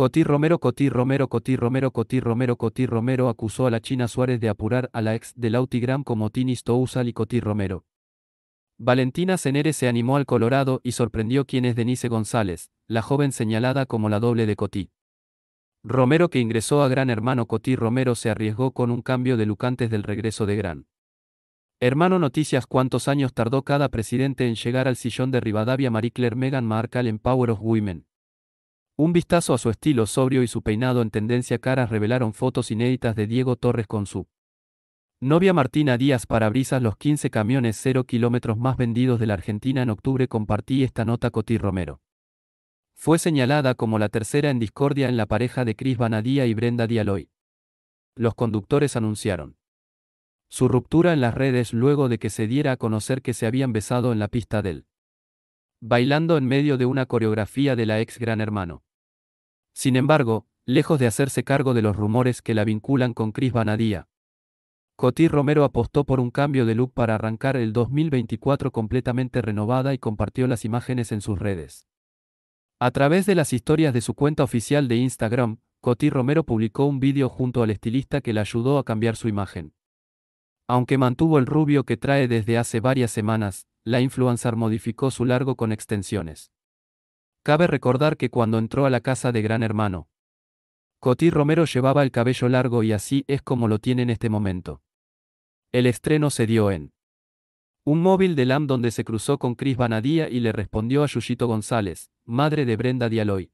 Cotí Romero Cotí Romero Cotí Romero Cotí Romero Cotí Romero acusó a la China Suárez de apurar a la ex del Autigram como Tini Stousal y Cotí Romero. Valentina Cenere se animó al Colorado y sorprendió quién es Denise González, la joven señalada como la doble de Cotí. Romero que ingresó a Gran Hermano Cotí Romero se arriesgó con un cambio de lucantes antes del regreso de Gran. Hermano Noticias cuántos años tardó cada presidente en llegar al sillón de Rivadavia Marie Claire Meghan Markle en Power of Women. Un vistazo a su estilo sobrio y su peinado en tendencia caras revelaron fotos inéditas de Diego Torres con su novia Martina Díaz Parabrisas. Los 15 camiones cero kilómetros más vendidos de la Argentina en octubre compartí esta nota Coti Romero. Fue señalada como la tercera en discordia en la pareja de Cris Banadía y Brenda Dialoy. Los conductores anunciaron su ruptura en las redes luego de que se diera a conocer que se habían besado en la pista del bailando en medio de una coreografía de la ex Gran Hermano. Sin embargo, lejos de hacerse cargo de los rumores que la vinculan con Cris Vanadía, Cotí Romero apostó por un cambio de look para arrancar el 2024 completamente renovada y compartió las imágenes en sus redes. A través de las historias de su cuenta oficial de Instagram, Cotí Romero publicó un vídeo junto al estilista que le ayudó a cambiar su imagen. Aunque mantuvo el rubio que trae desde hace varias semanas, la influencer modificó su largo con extensiones. Cabe recordar que cuando entró a la casa de Gran Hermano, Coti Romero llevaba el cabello largo y así es como lo tiene en este momento. El estreno se dio en un móvil de LAM donde se cruzó con Cris Banadía y le respondió a Yuyito González, madre de Brenda Dialoy.